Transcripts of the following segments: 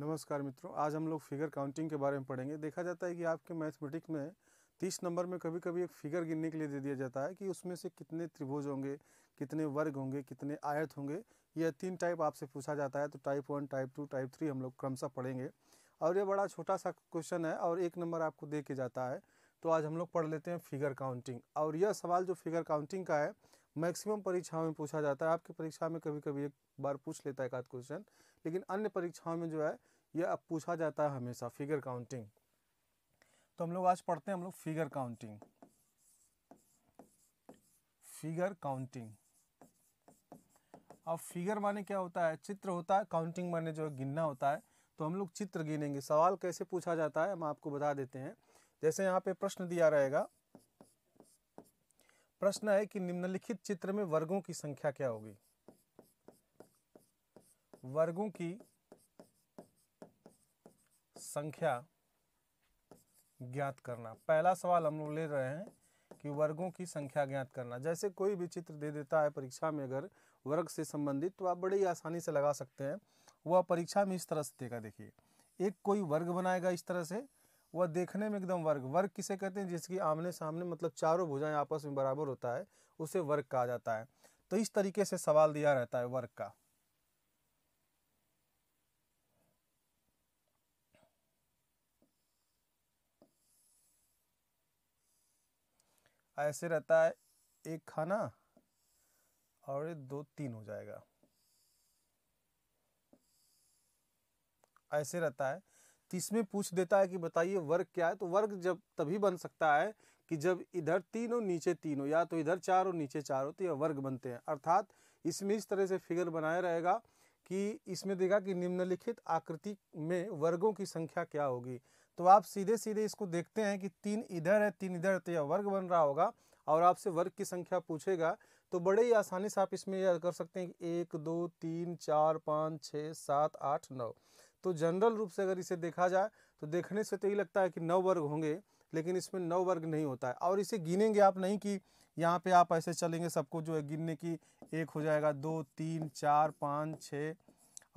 नमस्कार मित्रों आज हम लोग फिगर काउंटिंग के बारे में पढ़ेंगे देखा जाता है कि आपके मैथमेटिक्स में तीस नंबर में कभी कभी एक फिगर गिनने के लिए दे दिया जाता है कि उसमें से कितने त्रिभुज होंगे कितने वर्ग होंगे कितने आयत होंगे यह तीन टाइप आपसे पूछा जाता है तो type one type two type three हम लोग क्रमशः पढ़ेंगे और ये बड़ा छोटा सा क्वेश्चन है और एक नंबर आपको दे के जाता है तो आज हम लोग पढ़ लेते हैं फिगर काउंटिंग और यह सवाल जो फिगर काउंटिंग का है मैक्सिमम परीक्षाओं में पूछा जाता है आपकी परीक्षा में कभी कभी एक बार पूछ लेता है एक आध क्वेश्चन लेकिन अन्य परीक्षाओं में जो है यह अब पूछा जाता है हमेशा फिगर काउंटिंग तो हम लोग आज पढ़ते हैं हम लोग फिगर काउंटिंग फिगर काउंटिंग अब फिगर माने क्या होता है चित्र होता है काउंटिंग माने जो है गिनना होता है तो हम लोग चित्र गिनेंगे सवाल कैसे पूछा जाता है हम आपको बता देते हैं जैसे यहाँ पे प्रश्न दिया रहेगा प्रश्न है कि निम्नलिखित चित्र में वर्गों की संख्या क्या होगी वर्गों की संख्या ज्ञात करना पहला सवाल हम लोग ले रहे हैं कि वर्गों की संख्या ज्ञात करना जैसे कोई भी चित्र दे देता है परीक्षा में अगर वर्ग से संबंधित तो आप बड़े ही आसानी से लगा सकते हैं वह परीक्षा में इस तरह से देगा देखिए एक कोई वर्ग बनाएगा इस तरह से वह देखने में एकदम वर्ग वर्ग किसे कहते हैं जिसकी आमने सामने मतलब चारों भुजाएं आपस में बराबर होता है उसे वर्ग कहा जाता है तो इस तरीके से सवाल दिया रहता है वर्ग का ऐसे रहता है एक खाना और ये दो तीन हो जाएगा ऐसे रहता है तीसवें पूछ देता है कि बताइए वर्ग क्या है तो वर्ग जब तभी बन सकता है कि जब इधर तीन हो नीचे तीन हो या तो इधर चार हो नीचे चार हो तो यह वर्ग बनते हैं अर्थात इसमें इस तरह से फिगर बनाया रहेगा कि इसमें देखा कि निम्नलिखित आकृति में वर्गों की संख्या क्या होगी तो आप सीधे सीधे इसको देखते हैं कि तीन इधर है तीन इधर तो यह वर्ग बन रहा होगा और आपसे वर्ग की संख्या पूछेगा तो बड़े ही आसानी से आप इसमें यह कर सकते हैं कि एक दो तीन चार पाँच छः सात आठ नौ तो जनरल रूप से अगर इसे देखा जाए तो देखने से तो यही लगता है कि नौ वर्ग होंगे लेकिन इसमें नौ वर्ग नहीं होता है और इसे गिनेंगे आप नहीं कि यहाँ पे आप ऐसे चलेंगे सबको जो है गिनने की एक हो जाएगा दो तीन चार पाँच छः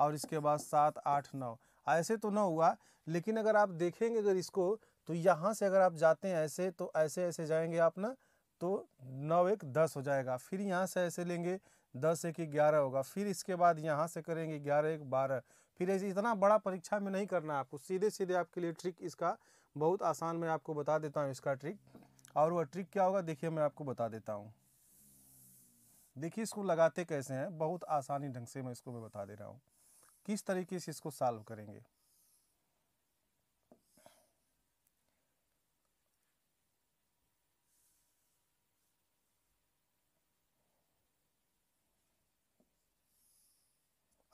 और इसके बाद सात आठ नौ ऐसे तो ना हुआ लेकिन अगर आप देखेंगे अगर इसको तो यहाँ से अगर आप जाते हैं ऐसे तो ऐसे ऐसे जाएंगे आप ना तो नौ एक दस हो जाएगा फिर यहाँ से ऐसे लेंगे दस एक ग्यारह होगा फिर इसके बाद यहाँ से करेंगे ग्यारह एक बारह फिर ऐसे इतना बड़ा परीक्षा में नहीं करना आपको सीधे सीधे आपके लिए ट्रिक इसका बहुत आसान मैं आपको बता देता हूँ इसका ट्रिक और वह ट्रिक क्या होगा देखिए मैं आपको बता देता हूँ देखिए इसको लगाते कैसे हैं बहुत आसानी ढंग से मैं इसको मैं बता दे रहा हूँ किस तरीके से इसको सॉल्व करेंगे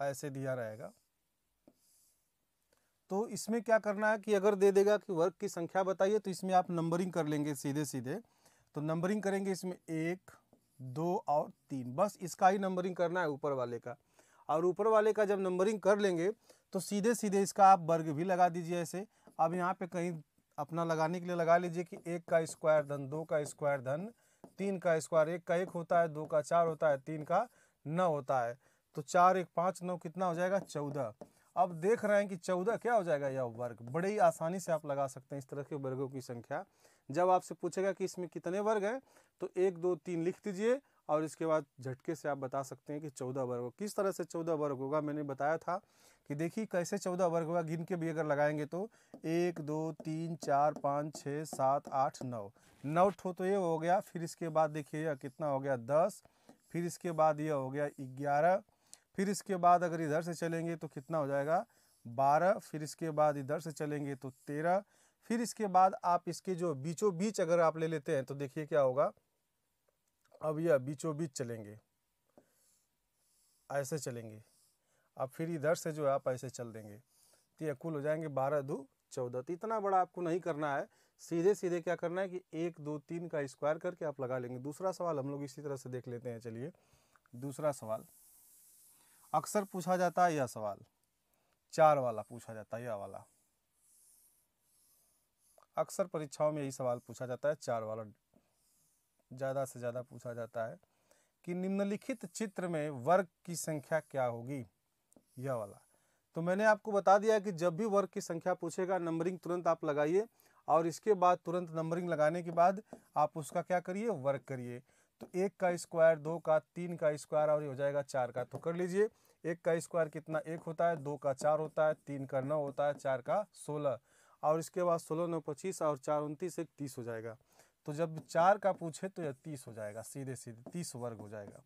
ऐसे दिया रहेगा तो इसमें क्या करना है कि अगर दे देगा कि वर्ग की संख्या बताइए तो इसमें आप नंबरिंग कर लेंगे सीधे सीधे तो नंबरिंग करेंगे इसमें एक दो और तीन बस इसका ही नंबरिंग करना है ऊपर वाले का और ऊपर वाले का जब नंबरिंग कर लेंगे तो सीधे सीधे इसका आप वर्ग भी लगा दीजिए ऐसे अब यहाँ पे कहीं अपना लगाने के लिए लगा लीजिए कि एक का स्क्वायर धन दो का स्क्वायर धन तीन का स्क्वायर एक का एक होता है दो का चार होता है तीन का नौ होता है तो चार एक पाँच नौ कितना हो जाएगा चौदह अब देख रहे हैं कि चौदह क्या हो जाएगा यह वर्ग बड़े ही आसानी से आप लगा सकते हैं इस तरह के वर्गों की संख्या जब आपसे पूछेगा कि इसमें कितने वर्ग हैं तो एक दो तीन लिख दीजिए और इसके बाद झटके से आप बता सकते हैं कि चौदह वर्ग किस तरह से चौदह वर्ग होगा मैंने बताया था कि देखिए कैसे चौदह वर्ग होगा गिन के भी अगर लगाएंगे तो एक दो तीन चार पाँच छः सात आठ नौ नौ ठो तो ये हो गया फिर इसके बाद देखिए यह कितना हो गया दस फिर इसके बाद यह हो गया ग्यारह फिर इसके बाद अगर इधर से चलेंगे तो कितना हो जाएगा बारह फिर इसके बाद इधर से चलेंगे तो तेरह फिर इसके बाद आप इसके जो बीचों बीच अगर आप ले लेते हैं तो देखिए क्या होगा अब यह बीचों बीच चलेंगे ऐसे चलेंगे अब फिर इधर से जो है आप ऐसे चल देंगे तो यह कुल हो जाएंगे बारह दो चौदह तो इतना बड़ा आपको नहीं करना है सीधे सीधे क्या करना है कि एक दो तीन का स्क्वायर करके आप लगा लेंगे दूसरा सवाल हम लोग इसी तरह से देख लेते हैं चलिए दूसरा सवाल अक्सर पूछा जाता है यह सवाल चार वाला पूछा जाता है यह वाला अक्सर परीक्षाओं में यही सवाल पूछा जाता है चार वाला ज़्यादा से ज़्यादा पूछा जाता है कि निम्नलिखित चित्र में वर्ग की संख्या क्या होगी यह वाला तो मैंने आपको बता दिया कि जब भी वर्ग की संख्या पूछेगा नंबरिंग तुरंत आप लगाइए और इसके बाद तुरंत नंबरिंग लगाने के बाद आप उसका क्या करिए वर्क करिए तो एक का स्क्वायर दो का तीन का स्क्वायर और ये हो जाएगा चार का तो कर लीजिए एक का स्क्वायर कितना एक होता है दो का चार होता है तीन का नौ होता है चार का सोलह और इसके बाद सोलह नौ पच्चीस और चार उनतीस एक तीस हो जाएगा तो जब चार का पूछे तो यह तीस हो जाएगा सीधे सीधे तीस वर्ग हो जाएगा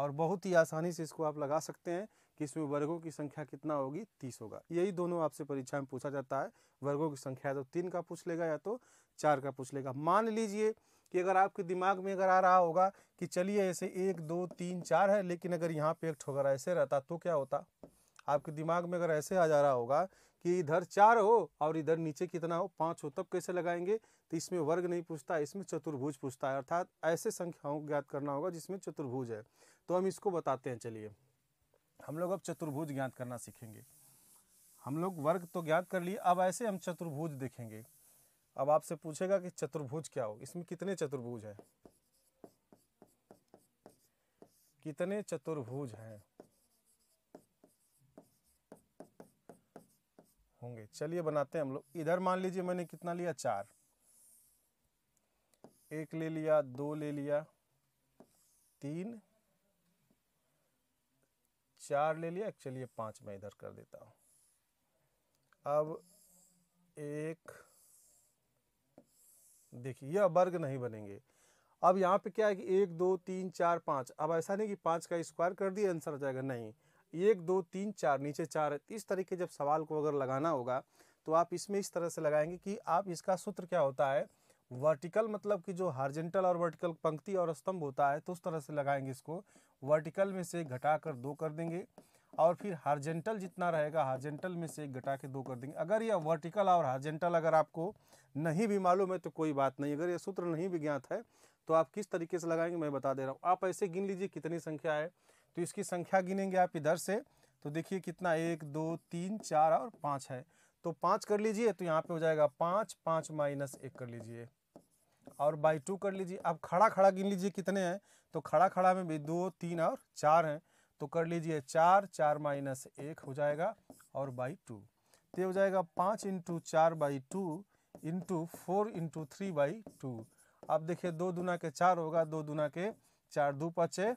और बहुत ही आसानी से इसको आप लगा सकते हैं कि इसमें वर्गों की संख्या कितना होगी तीस होगा यही दोनों आपसे परीक्षा में पूछा जाता है वर्गों की संख्या तो तीन का पूछ लेगा या तो चार का पूछ लेगा मान लीजिए कि अगर आपके दिमाग में अगर आ रहा होगा कि चलिए ऐसे एक दो तीन चार है लेकिन अगर यहाँ पे एक ठोकर ऐसे रहता तो क्या होता आपके दिमाग में अगर ऐसे आ जा रहा होगा कि इधर चार हो और इधर नीचे कितना हो पाँच हो तब कैसे लगाएंगे तो इसमें वर्ग नहीं पूछता इसमें चतुर्भुज पूछता है अर्थात ऐसे संख्याओं को ज्ञात करना होगा जिसमें चतुर्भुज है तो हम इसको बताते हैं चलिए हम लोग अब चतुर्भुज ज्ञात करना सीखेंगे हम लोग वर्ग तो ज्ञात कर लिए अब ऐसे हम चतुर्भुज देखेंगे अब आपसे पूछेगा कि चतुर्भुज क्या हो इसमें कितने चतुर्भुज हैं कितने चतुर्भुज हैं होंगे चलिए बनाते हैं हम लोग इधर मान लीजिए मैंने कितना लिया चार एक ले लिया दो ले लिया तीन चार ले लिया चलिए पांच मैं इधर कर देता हूं अब एक देखिए यह वर्ग नहीं बनेंगे अब यहाँ पे क्या है कि एक दो तीन चार पाँच अब ऐसा नहीं कि पाँच का स्क्वायर कर दिए आंसर आ जाएगा नहीं एक दो तीन चार नीचे चार इस तरीके जब सवाल को अगर लगाना होगा तो आप इसमें इस तरह से लगाएंगे कि आप इसका सूत्र क्या होता है वर्टिकल मतलब कि जो हार्जेंटल और वर्टिकल पंक्ति और स्तंभ होता है तो उस तरह से लगाएंगे इसको वर्टिकल में से घटा कर दो कर देंगे और फिर हार्जेंटल जितना रहेगा हार्जेंटल में से एक घटा के दो कर देंगे अगर यह वर्टिकल और हार्जेंटल अगर आपको नहीं भी मालूम है तो कोई बात नहीं अगर यह सूत्र नहीं भी ज्ञात है तो आप किस तरीके से लगाएंगे मैं बता दे रहा हूँ आप ऐसे गिन लीजिए कितनी संख्या है तो इसकी संख्या गिनेंगे आप इधर से तो देखिए कितना एक दो तीन चार और पाँच है तो पाँच कर लीजिए तो यहाँ पे हो जाएगा पाँच पाँच माइनस एक कर लीजिए और बाई टू कर लीजिए आप खड़ा खड़ा गिन लीजिए कितने हैं तो खड़ा खड़ा में भी दो तीन और चार हैं तो कर लीजिए चार चार माइनस एक हो जाएगा और बाई टू तो हो जाएगा पाँच इंटू चार by two into four into three by two अब देखिए दो दुना के चार होगा दो दुना के चार दो पचे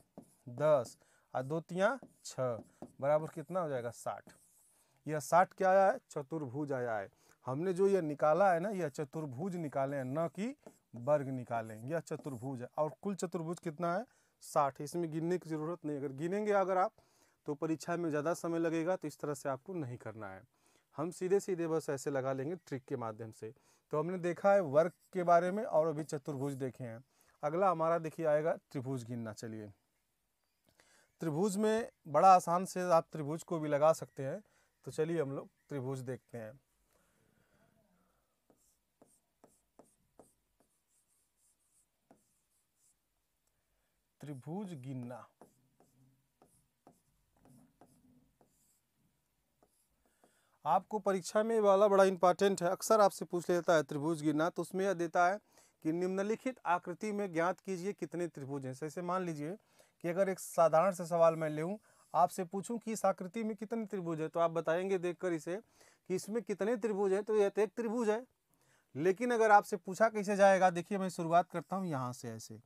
दस और दो तियाँ छः बराबर कितना हो जाएगा साठ यह साठ क्या आया है चतुर्भुज आया है हमने जो ये निकाला है ना यह चतुर्भुज निकाले हैं न कि वर्ग निकालें यह चतुर्भुज है और कुल चतुर्भुज कितना है साठ इसमें गिनने की ज़रूरत नहीं अगर गिनेंगे अगर आप तो परीक्षा में ज़्यादा समय लगेगा तो इस तरह से आपको नहीं करना है हम सीधे सीधे बस ऐसे लगा लेंगे ट्रिक के माध्यम से तो हमने देखा है वर्ग के बारे में और अभी चतुर्भुज देखे हैं अगला हमारा देखिए आएगा त्रिभुज गिनना चलिए त्रिभुज में बड़ा आसान से आप त्रिभुज को भी लगा सकते हैं तो चलिए हम लोग त्रिभुज देखते हैं त्रिभुज गिनना आपको परीक्षा में वाला बड़ा इंपॉर्टेंट है अक्सर आपसे पूछ लेता है त्रिभुज गिनना तो उसमें यह देता है कि निम्नलिखित आकृति में ज्ञात कीजिए कितने त्रिभुज हैं जैसे मान लीजिए कि अगर एक साधारण से सवाल मैं लेऊँ आपसे पूछूं कि इस आकृति में कितने त्रिभुज है तो आप बताएंगे देखकर इसे कि इसमें कितने त्रिभुज हैं तो यह तो एक त्रिभुज है लेकिन अगर आपसे पूछा कैसे जाएगा देखिए मैं शुरुआत करता हूँ यहाँ से ऐसे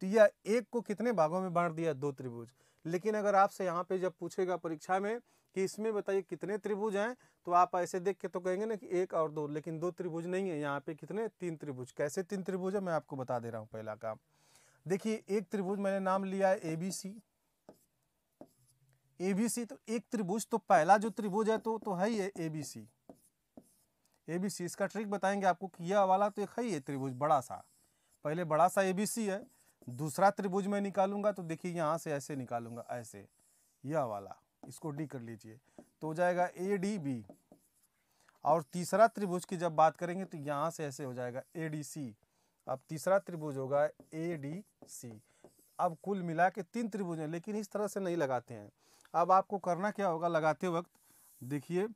तो यह एक को कितने भागों में बांट दिया दो त्रिभुज लेकिन अगर आपसे यहाँ पे जब पूछेगा परीक्षा में कि इसमें बताइए कितने त्रिभुज हैं तो आप ऐसे देख के तो कहेंगे ना कि एक और दो लेकिन दो त्रिभुज नहीं है यहाँ पे कितने तीन त्रिभुज कैसे तीन त्रिभुज है मैं आपको बता दे रहा हूँ पहला काम देखिए एक त्रिभुज मैंने नाम लिया है A B C A B C तो एक त्रिभुज तो पहला जो त्रिभुज है तो तो है ही है A B C A B C इसका ट्रिक बताएंगे आपको कि यह वाला तो एक है ही है त्रिभुज बड़ा सा पहले बड़ा सा ए बी सी है दूसरा त्रिभुज में निकालूंगा तो देखिए यहाँ से ऐसे निकालूंगा ऐसे यह वाला इसको डी कर लीजिए तो हो जाएगा ए डी बी और तीसरा त्रिभुज की जब बात करेंगे तो यहाँ से ऐसे हो जाएगा ए डी सी अब तीसरा त्रिभुज होगा ए डी सी अब कुल मिला के तीन त्रिभुज हैं लेकिन इस तरह से नहीं लगाते हैं अब आपको करना क्या होगा लगाते वक्त देखिए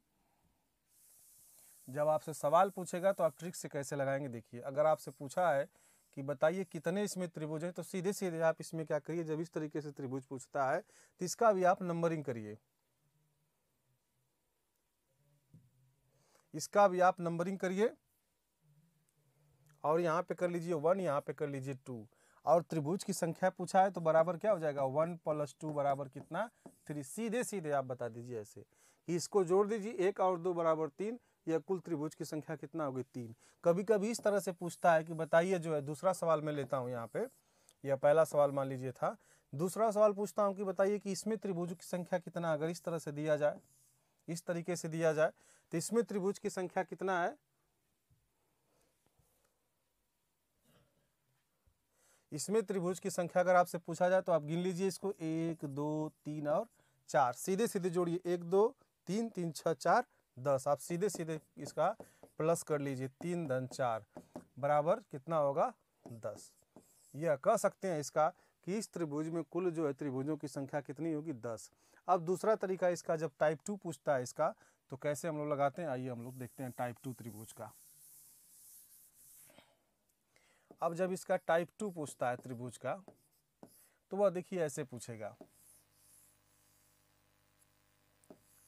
जब आपसे सवाल पूछेगा तो आप ट्रिक से कैसे लगाएंगे देखिए अगर आपसे पूछा है कि बताइए कितने इसमें त्रिभुज हैं तो सीधे सीधे आप इसमें क्या करिए जब इस तरीके से त्रिभुज पूछता है तो इसका भी आप नंबरिंग करिए इसका भी आप नंबरिंग करिए और यहाँ पे कर लीजिए वन यहाँ पे कर लीजिए टू और त्रिभुज की संख्या पूछा है तो बराबर क्या हो जाएगा वन प्लस टू बराबर कितना थ्री सीधे सीधे आप बता दीजिए ऐसे इसको जोड़ दीजिए एक और दो बराबर तीन या कुल त्रिभुज की संख्या कितना होगी तीन कभी कभी इस तरह से पूछता है कि बताइए जो है दूसरा सवाल मैं लेता हूँ यहाँ पे या पहला सवाल मान लीजिए था दूसरा सवाल पूछता हूँ कि बताइए कि इसमें त्रिभुज की संख्या कितना अगर इस तरह से दिया जाए इस तरीके से दिया जाए तो इसमें त्रिभुज की संख्या कितना है इसमें त्रिभुज की संख्या अगर आपसे पूछा जाए तो आप गिन लीजिए इसको एक दो तीन और चार सीधे सीधे जोड़िए एक दो तीन तीन छः चार दस आप सीधे सीधे इसका प्लस कर लीजिए तीन धन चार बराबर कितना होगा दस यह कह सकते हैं इसका कि इस त्रिभुज में कुल जो है त्रिभुजों की संख्या कितनी होगी दस अब दूसरा तरीका इसका जब टाइप टू पूछता है इसका तो कैसे हम लोग लगाते हैं आइए हम लोग देखते हैं टाइप टू त्रिभुज का अब जब इसका टाइप टू पूछता है त्रिभुज का तो वह देखिए ऐसे पूछेगा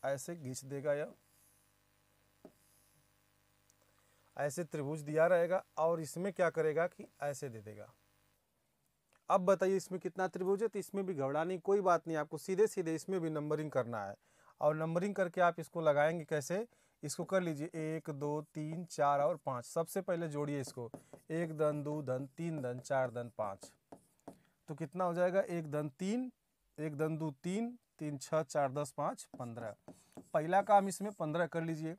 ऐसे घिंच देगा यह ऐसे त्रिभुज दिया रहेगा और इसमें क्या करेगा कि ऐसे दे देगा अब बताइए इसमें कितना त्रिभुज है तो इसमें भी घबराने कोई बात नहीं आपको सीधे सीधे इसमें भी नंबरिंग करना है और नंबरिंग करके आप इसको लगाएंगे कैसे इसको कर लीजिए एक दो तीन चार और पाँच सबसे पहले जोड़िए इसको एक धन दो धन तीन धन चार धन पाँच तो कितना हो जाएगा एक धन तीन एक धन दो तीन तीन छः चार दस पाँच पंद्रह पहला काम इसमें पंद्रह कर लीजिए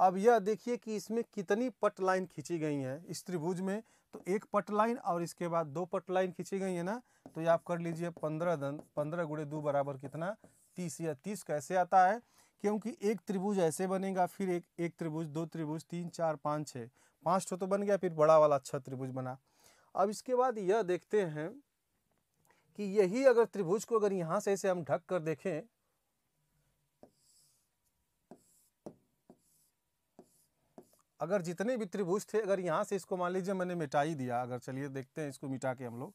अब यह देखिए कि इसमें कितनी पट लाइन खींची गई है इस त्रिभुज में तो एक पट लाइन और इसके बाद दो पट लाइन खींची गई है ना तो ये आप कर लीजिए पंद्रह दन पंद्रह गुड़े दो बराबर कितना तीस या तीस कैसे आता है क्योंकि एक त्रिभुज ऐसे बनेगा फिर एक एक त्रिभुज दो त्रिभुज तीन चार पाँच छः पाँच ठो तो बन गया फिर बड़ा वाला अच्छा त्रिभुज बना अब इसके बाद यह देखते हैं कि यही अगर त्रिभुज को अगर यहाँ से ऐसे हम ढक कर देखें अगर जितने भी त्रिभुज थे अगर यहाँ से इसको मान लीजिए मैंने मिटाई दिया अगर चलिए देखते हैं इसको मिटा के हम लोग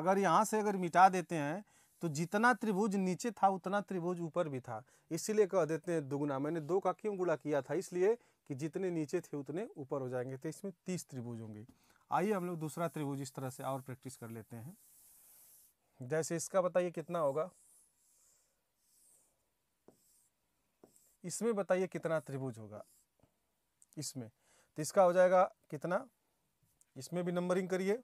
अगर यहाँ से अगर मिटा देते हैं तो जितना त्रिभुज नीचे था उतना त्रिभुज ऊपर भी था इसीलिए कह देते हैं दुगुना मैंने दो का क्यों गुणा किया था इसलिए कि जितने नीचे थे उतने ऊपर हो जाएंगे तो इसमें तीस त्रिभुज होंगे आइए हम लोग दूसरा त्रिभुज इस तरह से और प्रैक्टिस कर लेते हैं जैसे इसका बताइए कितना होगा इसमें बताइए कितना त्रिभुज होगा इसमें तो इसका हो जाएगा कितना इसमें भी नंबरिंग करिए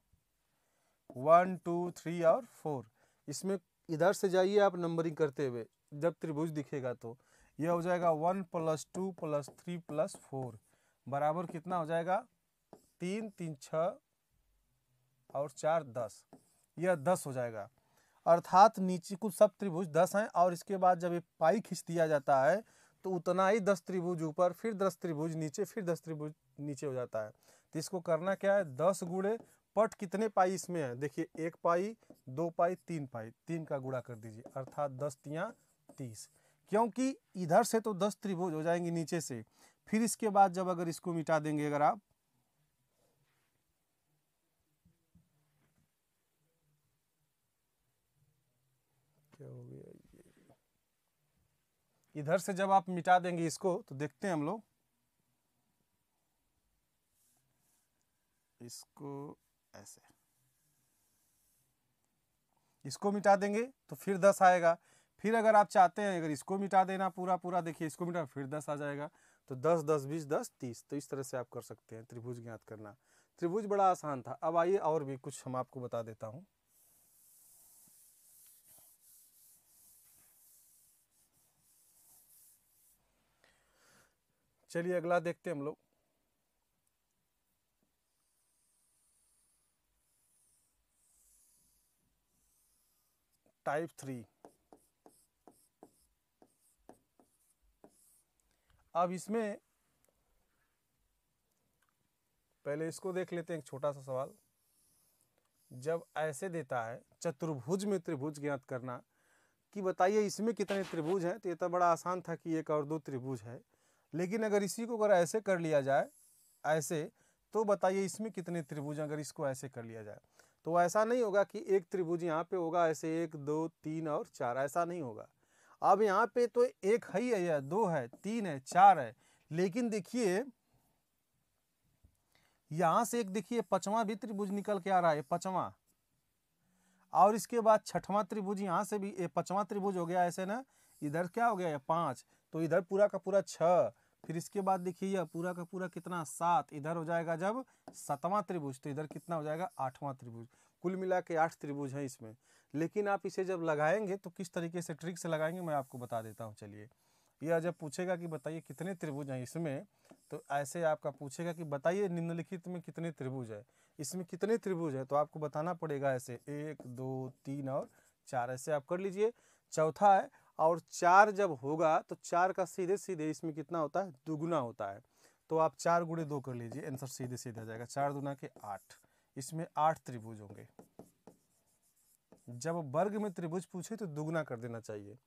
वन टू थ्री और फोर इसमें इधर से जाइए आप नंबरिंग करते हुए जब त्रिभुज दिखेगा तो यह हो जाएगा one plus two plus three plus four बराबर कितना हो जाएगा तीन तीन छ और चार दस यह दस हो जाएगा अर्थात नीचे कुछ सब त्रिभुज दस हैं और इसके बाद जब ये पाई खींच दिया जाता है तो उतना ही दस त्रिभुज ऊपर फिर दस त्रिभुज नीचे फिर दस त्रिभुज नीचे हो जाता है तो इसको करना क्या है दस गुड़े पट कितने पाई इसमें है देखिए एक पाई दो पाई तीन पाई तीन का गुड़ा कर दीजिए अर्थात दस तियाँ तीस क्योंकि इधर से तो दस त्रिभुज हो जाएंगे नीचे से फिर इसके बाद जब अगर इसको मिटा देंगे अगर आप इधर से जब आप मिटा देंगे इसको तो देखते हैं हम लोग इसको ऐसे इसको मिटा देंगे तो फिर दस आएगा फिर अगर आप चाहते हैं अगर इसको मिटा देना पूरा पूरा देखिए इसको मिटा फिर दस आ जाएगा तो दस दस बीस दस तीस तो इस तरह से आप कर सकते हैं त्रिभुज ज्ञात करना त्रिभुज बड़ा आसान था अब आइए और भी कुछ हम आपको बता देता हूँ चलिए अगला देखते हैं हम लोग टाइप थ्री अब इसमें पहले इसको देख लेते हैं एक छोटा सा सवाल जब ऐसे देता है चतुर्भुज में त्रिभुज ज्ञात करना कि बताइए इसमें कितने त्रिभुज हैं तो ये तो बड़ा आसान था कि एक और दो त्रिभुज है लेकिन अगर इसी को अगर ऐसे कर लिया जाए ऐसे तो बताइए इसमें कितने त्रिभुज अगर इसको ऐसे कर लिया जाए तो ऐसा नहीं होगा कि एक त्रिभुज यहाँ पे होगा ऐसे एक दो तीन और चार ऐसा नहीं होगा अब यहाँ पे तो एक है ही है दो है तीन है चार है लेकिन देखिए यहाँ से एक देखिए पचवा भी त्रिभुज निकल के आ रहा है पचवा और इसके बाद छठवां त्रिभुज यहाँ से भी पचवा त्रिभुज हो गया ऐसे ना इधर क्या हो गया है पांच तो इधर पूरा का पूरा छ फिर इसके बाद देखिए यह पूरा का पूरा कितना सात इधर हो जाएगा जब सतवां त्रिभुज तो इधर कितना हो जाएगा आठवां त्रिभुज कुल मिला के आठ त्रिभुज हैं इसमें लेकिन आप इसे जब लगाएंगे तो किस तरीके से ट्रिक से लगाएंगे मैं आपको बता देता हूँ चलिए यह जब पूछेगा कि बताइए कितने त्रिभुज हैं इसमें तो ऐसे आपका पूछेगा कि बताइए निम्नलिखित में कितने त्रिभुज है इसमें कितने त्रिभुज है तो आपको बताना पड़ेगा ऐसे एक दो तीन और चार ऐसे आप कर लीजिए चौथा है और चार जब होगा तो चार का सीधे सीधे इसमें कितना होता है दुगुना होता है तो आप चार गुड़े दो कर लीजिए आंसर सीधे सीधे आ जाएगा चार दुना के आठ इसमें आठ त्रिभुज होंगे जब वर्ग में त्रिभुज पूछे तो दुगुना कर देना चाहिए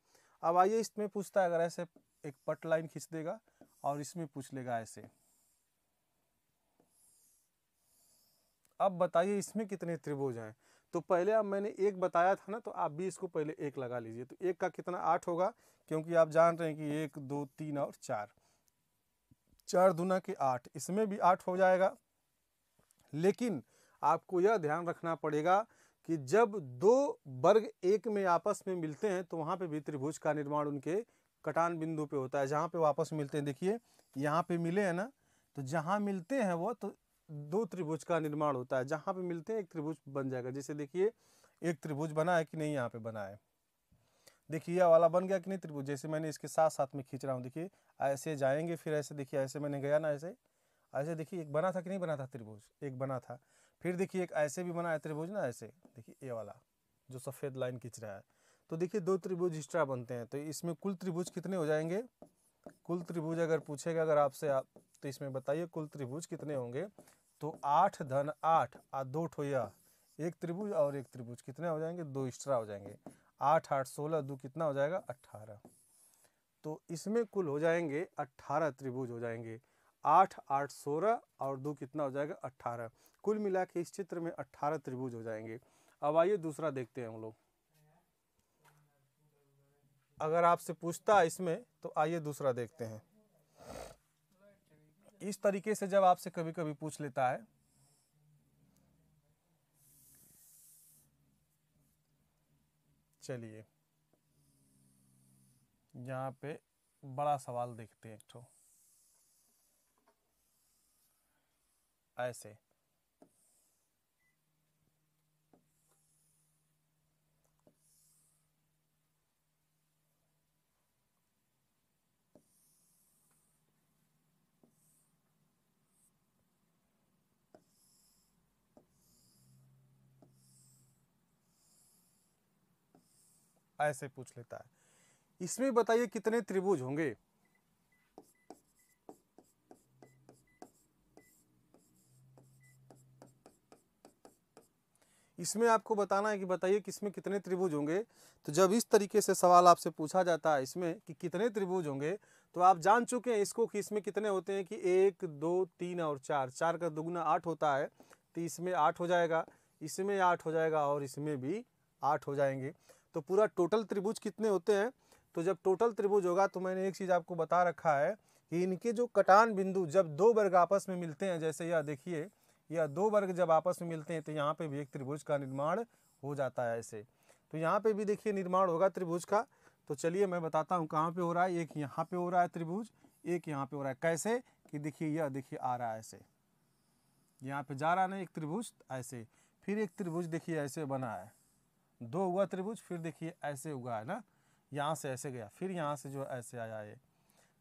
अब आइए इसमें पूछता है अगर ऐसे एक पट लाइन खींच देगा और इसमें पूछ लेगा ऐसे अब बताइए इसमें कितने त्रिभुज हैं तो पहले आप मैंने एक बताया था ना तो आप भी इसको पहले एक लगा लीजिए तो एक का कितना आठ होगा क्योंकि आप जान रहे हैं कि एक दो तीन और चार चार दुना के आठ इसमें भी आठ हो जाएगा लेकिन आपको यह ध्यान रखना पड़ेगा कि जब दो वर्ग एक में आपस में मिलते हैं तो वहाँ पे भी त्रिभुज का निर्माण उनके कटान बिंदु पे होता है जहाँ पे वापस मिलते हैं देखिए यहाँ पे मिले हैं ना तो जहाँ मिलते हैं वो तो दो त्रिभुज का निर्माण होता है जहाँ पे मिलते हैं एक त्रिभुज बन जाएगा जैसे देखिए एक त्रिभुज बना है कि नहीं यहाँ पे बना है देखिए यह वाला बन गया कि नहीं त्रिभुज जैसे मैंने इसके साथ साथ में खींच रहा हूँ देखिए ऐसे जाएंगे फिर ऐसे देखिए ऐसे मैंने गया ना ऐसे ऐसे देखिए एक बना था कि नहीं बना था त्रिभुज एक बना था फिर देखिए एक ऐसे भी बना है त्रिभुज ना ऐसे देखिए ये वाला जो सफ़ेद लाइन खींच रहा है तो देखिए दो त्रिभुज हिस्ट्रा बनते हैं तो इसमें कुल त्रिभुज कितने हो जाएंगे कुल त्रिभुज अगर पूछेगा अगर आपसे आप तो इसमें बताइए कुल त्रिभुज कितने होंगे तो आठ धन आठ आ दो ठोया एक त्रिभुज और एक त्रिभुज कितने हो जाएंगे दो एक्स्ट्रा हो जाएंगे आठ आठ सोलह दो कितना हो जाएगा अट्ठारह तो इसमें कुल हो जाएंगे अट्ठारह त्रिभुज हो जाएंगे आठ आठ सोलह और दो कितना हो जाएगा अट्ठारह कुल मिला के इस चित्र में अट्ठारह त्रिभुज हो जाएंगे अब आइए दूसरा देखते हैं हम लोग अगर आपसे पूछता है इसमें तो आइए दूसरा देखते हैं इस तरीके से जब आपसे कभी कभी पूछ लेता है चलिए यहां पे बड़ा सवाल देखते हैं एक ऐसे ऐसे पूछ लेता है इसमें बताइए कितने त्रिभुज होंगे इसमें आपको बताना है कि बताइए कि इसमें कितने त्रिभुज होंगे तो जब इस तरीके से सवाल आपसे पूछा जाता है इसमें कि कितने त्रिभुज होंगे तो आप जान चुके हैं इसको कि इसमें कितने होते हैं कि एक दो तीन और चार चार का दुगुना आठ होता है तो इसमें आठ हो जाएगा इसमें आठ हो जाएगा और इसमें भी आठ हो जाएंगे तो पूरा टोटल त्रिभुज कितने होते हैं तो जब टोटल त्रिभुज होगा तो मैंने एक चीज़ आपको बता रखा है कि इनके जो कटान बिंदु जब दो वर्ग आपस में मिलते हैं जैसे यह देखिए यह दो वर्ग जब आपस में मिलते हैं तो यहाँ पे भी एक त्रिभुज का निर्माण हो जाता है ऐसे तो यहाँ पे भी देखिए निर्माण होगा त्रिभुज का तो चलिए मैं बताता हूँ कहाँ पे हो रहा है एक यहाँ पे हो रहा है त्रिभुज एक यहाँ पे हो रहा है कैसे कि देखिए यह देखिए आ रहा है ऐसे यहाँ पे जा रहा ना एक त्रिभुज ऐसे फिर एक त्रिभुज देखिए ऐसे बना है दो हुआ त्रिभुज फिर देखिए ऐसे हुआ है ना यहाँ से ऐसे गया फिर यहाँ से जो है ऐसे आया ये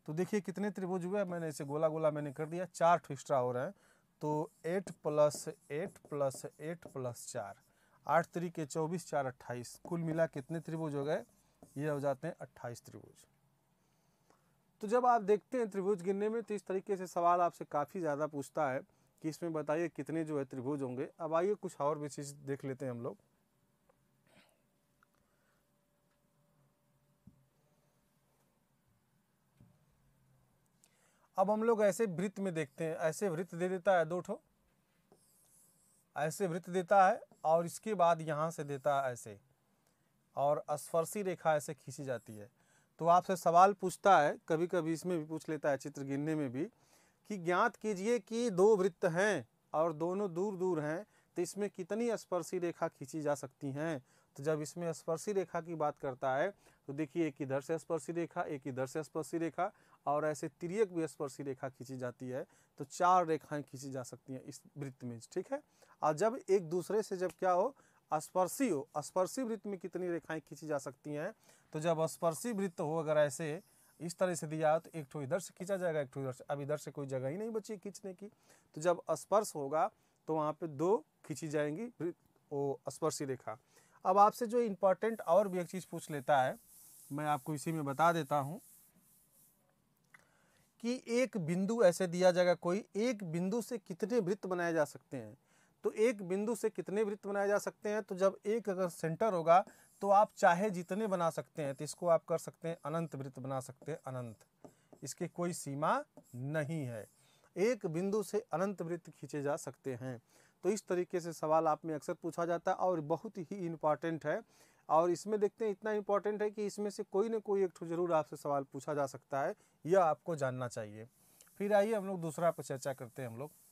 तो देखिए कितने त्रिभुज हुए मैंने इसे गोला गोला मैंने कर दिया चार एक्स्ट्रा हो रहे हैं तो eight plus eight plus eight plus चार आठ तरीके चौबीस चार अट्ठाईस कुल मिला कितने त्रिभुज हो गए ये हो जाते हैं अट्ठाईस त्रिभुज तो जब आप देखते हैं त्रिभुज गिनने में तो इस तरीके से सवाल आपसे काफ़ी ज़्यादा पूछता है कि इसमें बताइए कितने जो है त्रिभुज होंगे अब आइए कुछ और भी चीज़ देख लेते हैं हम लोग अब हम लोग ऐसे वृत्त में देखते हैं ऐसे वृत्त दे देता है दो ठो ऐसे वृत्त देता है और इसके बाद यहाँ से देता है ऐसे और स्पर्शी रेखा ऐसे खींची जाती है तो आपसे सवाल पूछता है कभी कभी इसमें भी पूछ लेता है चित्र गिनने में भी कि ज्ञात कीजिए कि दो वृत्त हैं और दोनों दूर दूर हैं तो इसमें कितनी स्पर्शी रेखा खींची जा सकती हैं तो जब इसमें स्पर्शी रेखा की बात करता है तो देखिए एक इधर से स्पर्शी रेखा एक इधर से स्पर्शी रेखा और ऐसे त्रियक भी स्पर्शी रेखा खींची जाती है तो चार रेखाएं खींची जा सकती हैं इस वृत्त में ठीक है और जब एक दूसरे से जब क्या हो स्पर्शी हो स्पर्शी वृत्त में कितनी रेखाएँ खींची जा सकती हैं तो जब स्पर्शी वृत्त हो अगर ऐसे इस तरह से दिया तो एक ठो इधर से खींचा जाएगा एक ठो इधर से अब इधर से कोई जगह ही नहीं बची खींचने की तो जब स्पर्श होगा तो वहाँ पे दो खींची जाएंगी वो स्पर्शी रेखा अब आपसे जो इम्पोर्टेंट और भी एक चीज़ पूछ लेता है मैं आपको इसी में बता देता हूँ कि एक बिंदु ऐसे दिया जाएगा कोई एक बिंदु से कितने वृत्त बनाए जा सकते हैं तो एक बिंदु से कितने वृत्त बनाए जा सकते हैं तो जब एक अगर सेंटर होगा तो आप चाहे जितने बना सकते हैं तो इसको आप कर सकते हैं अनंत वृत्त बना सकते हैं अनंत इसकी कोई सीमा नहीं है एक बिंदु से अनंत वृत्त खींचे जा सकते हैं तो इस तरीके से सवाल आप में अक्सर पूछा जाता है और बहुत ही इम्पॉर्टेंट है और इसमें देखते हैं इतना इम्पॉर्टेंट है कि इसमें से कोई ना कोई एक ज़रूर आपसे सवाल पूछा जा सकता है यह आपको जानना चाहिए फिर आइए हम लोग दूसरा पर चर्चा करते हैं हम लोग